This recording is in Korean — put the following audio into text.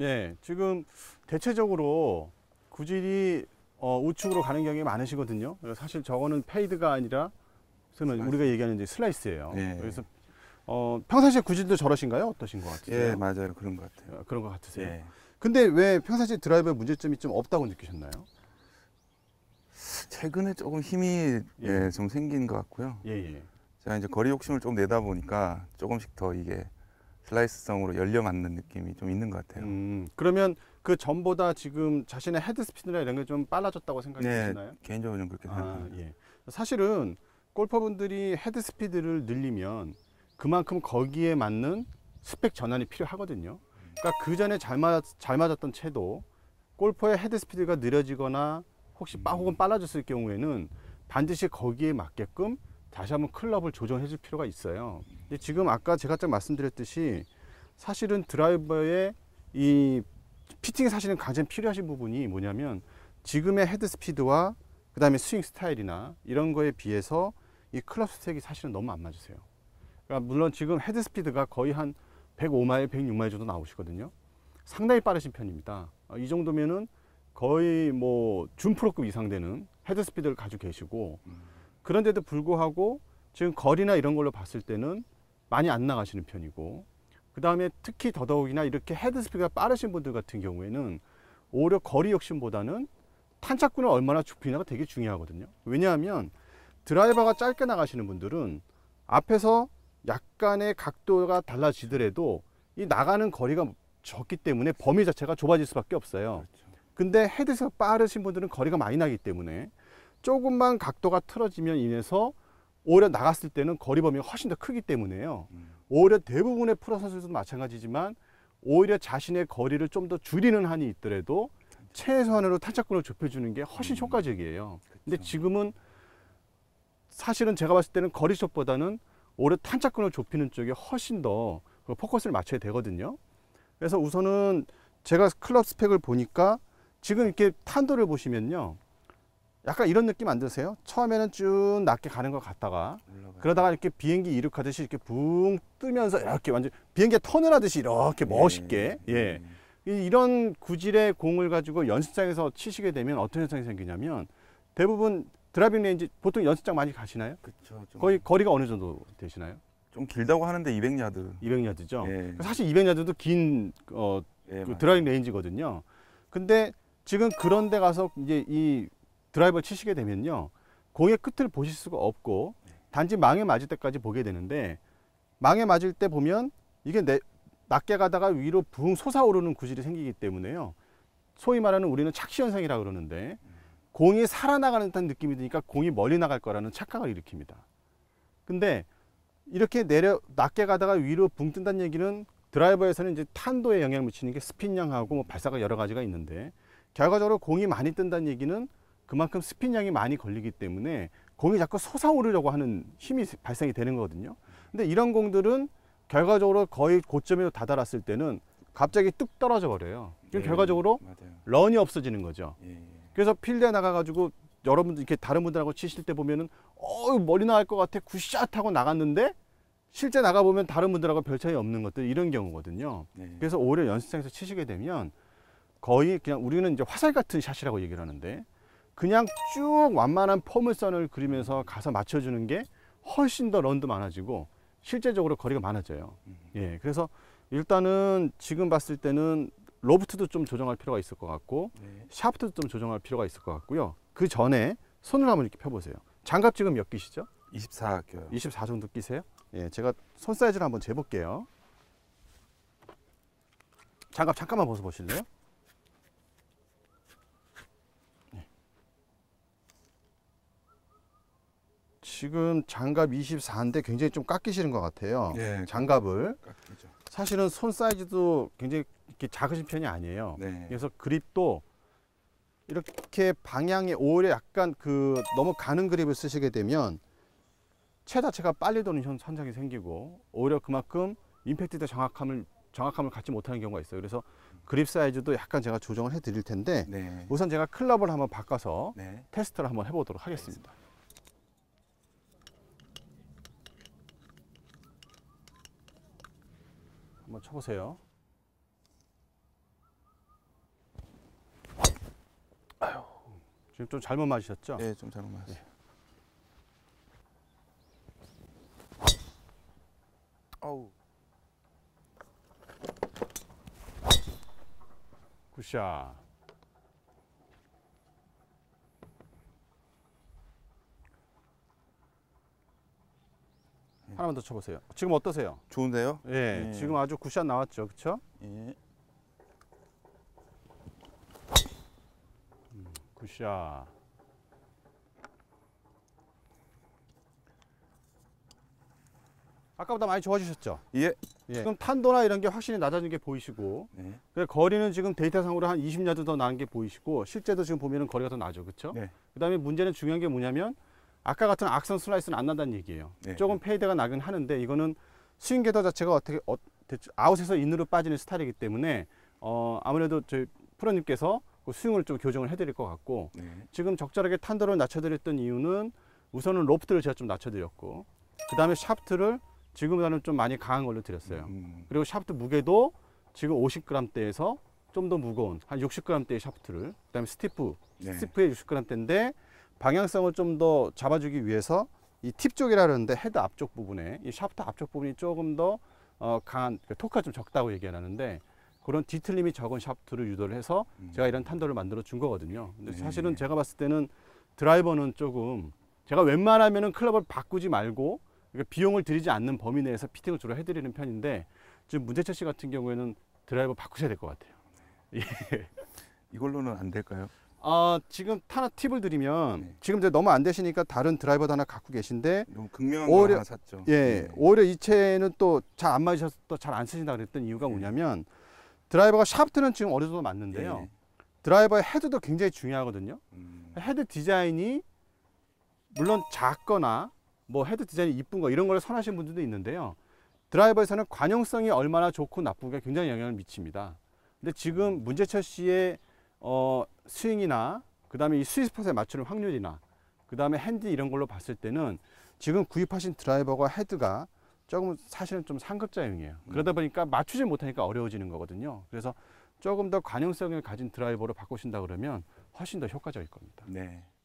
예, 지금 대체적으로 구질이 어, 우측으로 가는 경향이 많으시거든요. 사실 저거는 페이드가 아니라 그 저는 우리가 얘기하는 이제 슬라이스예요. 예. 그래서 어, 평상시에 구질도 저러신가요? 어떠신 것 같으세요? 예, 맞아요. 그런 것 같아요. 어, 그런 것 같으세요. 예. 근데 왜 평상시 드라이버의 문제점이 좀 없다고 느끼셨나요? 최근에 조금 힘이 예. 예, 좀 생긴 것 같고요. 예, 예. 제가 이제 거리 욕심을 좀 내다 보니까 조금씩 더 이게 슬라이스성으로 열려 맞는 느낌이 좀 있는 것 같아요. 음, 그러면 그 전보다 지금 자신의 헤드 스피드나 이런 게 좀 빨라졌다고 생각이 네, 시나요 개인적으로 좀 그렇게 아, 생각합니다. 예. 사실은 골퍼분들이 헤드 스피드를 늘리면 그만큼 거기에 맞는 스펙 전환이 필요하거든요. 그러니까 그 전에 잘, 잘 맞았던 채도 골퍼의 헤드 스피드가 느려지거나 혹시 빠 혹은 빨라졌을 경우에는 반드시 거기에 맞게끔 다시 한번 클럽을 조정해 줄 필요가 있어요 근데 지금 아까 제가 딱 말씀드렸듯이 사실은 드라이버의 이 피팅이 사실은 가장 필요하신 부분이 뭐냐면 지금의 헤드 스피드와 그 다음에 스윙 스타일이나 이런 거에 비해서 이 클럽 스택이 사실은 너무 안 맞으세요 그러니까 물론 지금 헤드 스피드가 거의 한 105마일, 106마일 정도 나오시거든요 상당히 빠르신 편입니다 어, 이 정도면은 거의 뭐 준프로급 이상 되는 헤드 스피드를 가지고 계시고 음. 그런데도 불구하고 지금 거리나 이런 걸로 봤을 때는 많이 안 나가시는 편이고 그 다음에 특히 더더욱이나 이렇게 헤드스피드가 빠르신 분들 같은 경우에는 오히려 거리 욕심보다는 탄착구는 얼마나 좁히냐가 되게 중요하거든요 왜냐하면 드라이버가 짧게 나가시는 분들은 앞에서 약간의 각도가 달라지더라도 이 나가는 거리가 적기 때문에 범위 자체가 좁아질 수밖에 없어요 그렇죠. 근데 헤드에서 빠르신 분들은 거리가 많이 나기 때문에 조금만 각도가 틀어지면 인해서 오히려 나갔을 때는 거리 범위가 훨씬 더 크기 때문에요. 음. 오히려 대부분의 프로 선수들도 마찬가지지만 오히려 자신의 거리를 좀 더 줄이는 한이 있더라도 최소한으로 탄착구을 좁혀주는 게 훨씬 음. 효과적이에요. 그쵸. 근데 지금은 사실은 제가 봤을 때는 거리숍보다는 오히려 탄착근을 좁히는 쪽에 훨씬 더 그 포커스를 맞춰야 되거든요. 그래서 우선은 제가 클럽 스펙을 보니까 지금 이렇게 탄도를 보시면요. 약간 이런 느낌 안 드세요? 처음에는 쭉 낮게 가는 것 같다가 올라가요. 그러다가 이렇게 비행기 이륙하듯이 이렇게 붕 뜨면서 이렇게 완전 비행기에 턴을 하듯이 이렇게 예. 멋있게 예. 예. 이런 구질의 공을 가지고 연습장에서 치시게 되면 어떤 현상이 생기냐면 대부분 드라이빙 레인지 보통 연습장 많이 가시나요? 그쵸, 거의 거리가 어느 정도 되시나요? 좀 길다고 하는데 200야드. 200야드죠. 예. 사실 200야드도 긴 어, 예, 그 드라이빙 레인지거든요. 근데 지금 그런 데 가서 이제 이 드라이버 치시게 되면요. 공의 끝을 보실 수가 없고 단지 망에 맞을 때까지 보게 되는데 망에 맞을 때 보면 이게 내, 낮게 가다가 위로 붕 솟아오르는 구질이 생기기 때문에요. 소위 말하는 우리는 착시현상이라 고 그러는데 공이 살아나가는 듯한 느낌이 드니까 공이 멀리 나갈 거라는 착각을 일으킵니다. 근데 이렇게 내려 낮게 가다가 위로 붕 뜬다는 얘기는 드라이버에서는 이제 탄도에 영향을 미치는 게 스핀량하고 뭐 발사가 여러 가지가 있는데 결과적으로 공이 많이 뜬다는 얘기는 그만큼 스핀 양이 많이 걸리기 때문에 공이 자꾸 솟아오르려고 하는 힘이 발생이 되는 거거든요. 근데 이런 공들은 결과적으로 거의 고점에 다다랐을 때는 갑자기 뚝 떨어져 버려요. 그럼 예, 결과적으로 맞아요. 런이 없어지는 거죠. 예, 예. 그래서 필드에 나가가지고 여러분들 이렇게 다른 분들하고 치실 때 보면은 어 머리 나갈 것 같아 굿샷 하고 나갔는데 실제 나가 보면 다른 분들하고 별 차이 없는 것들 이런 경우거든요. 네. 그래서 오히려 연습장에서 치시게 되면 거의 그냥 우리는 이제 화살 같은 샷이라고 얘기를 하는데 그냥 쭉 완만한 포물선을 그리면서 가서 맞춰주는 게 훨씬 더 런도 많아지고 실제적으로 거리가 많아져요. 예, 그래서 일단은 지금 봤을 때는 로프트도 좀 조정할 필요가 있을 것 같고 네. 샤프트도 좀 조정할 필요가 있을 것 같고요. 그 전에 손을 한번 이렇게 펴보세요. 장갑 지금 몇 끼시죠? 24 껴요. 24 정도 끼세요? 예, 제가 손 사이즈를 한번 재볼게요. 장갑 잠깐만 벗어보실래요? 지금 장갑 24인데 굉장히 좀 깎이시는 것 같아요. 네, 장갑을. 깎이죠. 사실은 손 사이즈도 굉장히 이렇게 작으신 편이 아니에요. 네. 그래서 그립도 이렇게 방향이 오히려 약간 그 너무 가는 그립을 쓰시게 되면 체 자체가 빨리 도는 현상이 생기고 오히려 그만큼 임팩트도 정확함을 정확함을 갖지 못하는 경우가 있어요. 그래서 그립 사이즈도 약간 제가 조정을 해 드릴 텐데 네. 우선 제가 클럽을 한번 바꿔서 네. 테스트를 한번 해보도록 하겠습니다. 한번 쳐보세요. 아유. 지금 좀 잘못 맞으셨죠? 네, 좀 잘못 맞았어요. 네. 굿샷. 하나만 더 쳐보세요. 지금 어떠세요? 좋은데요? 예, 예. 지금 아주 굿샷 나왔죠, 그렇죠? 예. 음, 굿샷. 아까보다 많이 좋아지셨죠? 예. 예. 지금 탄도나 이런 게 확실히 낮아진 게 보이시고, 예. 그 거리는 지금 데이터상으로 한 20야드 더 나은 게 보이시고, 실제도 지금 보면은 거리가 더 나죠, 그렇죠? 네. 그다음에 문제는 중요한 게 뭐냐면 아까 같은 악선 슬라이스는 안 난다는 얘기예요. 네. 조금 페이드가 나긴 하는데 이거는 스윙 궤도 자체가 어떻게 어, 아웃에서 인으로 빠지는 스타일이기 때문에 어, 아무래도 저희 프로님께서 그 스윙을 좀 교정을 해드릴 것 같고 네. 지금 적절하게 탄도를 낮춰드렸던 이유는 우선은 로프트를 제가 좀 낮춰드렸고 그 다음에 샤프트를 지금보다는 좀 많이 강한 걸로 드렸어요. 음. 음. 그리고 샤프트 무게도 지금 50g대에서 좀 더 무거운 한 60g대의 샤프트를 그 다음에 스티프 네. 스티프의 60g대인데 방향성을 좀 더 잡아주기 위해서 이 팁 쪽이라는데 헤드 앞쪽 부분에 이 샤프트 앞쪽 부분이 조금 더 어, 강한 그 토크가 좀 적다고 얘기하는데 그런 뒤틀림이 적은 샤프트를 유도를 해서 음. 제가 이런 탄도를 만들어 준 거거든요. 근데 네. 사실은 제가 봤을 때는 드라이버는 조금 제가 웬만하면은 클럽을 바꾸지 말고 비용을 들이지 않는 범위 내에서 피팅을 주로 해드리는 편인데 지금 문재철 씨 같은 경우에는 드라이버 바꾸셔야 될 것 같아요. 네. 예. 이걸로는 안 될까요? 어, 지금 하나 팁을 드리면 네. 지금 이제 너무 안 되시니까 다른 드라이버도 하나 갖고 계신데 너무 극명한 오히려, 하나 샀죠. 예, 네. 오히려 이 채는 또 잘 안 맞으셔서 또 잘 안 쓰신다 그랬던 이유가 네. 뭐냐면 드라이버가 샤프트는 지금 어느 정도 맞는데요. 네. 드라이버의 헤드도 굉장히 중요하거든요. 음. 헤드 디자인이 물론 작거나 뭐 헤드 디자인이 이쁜 거 이런 걸 선하신 분들도 있는데요. 드라이버에서는 관용성이 얼마나 좋고 나쁘게 굉장히 영향을 미칩니다. 근데 지금 문재철 씨의 어, 스윙이나 그 다음에 이 스위스팟에 맞추는 확률이나 그 다음에 핸디 이런 걸로 봤을 때는 지금 구입하신 드라이버가 헤드가 조금 사실은 좀 상급자형이에요 음. 그러다 보니까 맞추지 못하니까 어려워지는 거거든요 그래서 조금 더 관용성을 가진 드라이버로 바꾸신다 그러면 훨씬 더 효과적일 겁니다 네.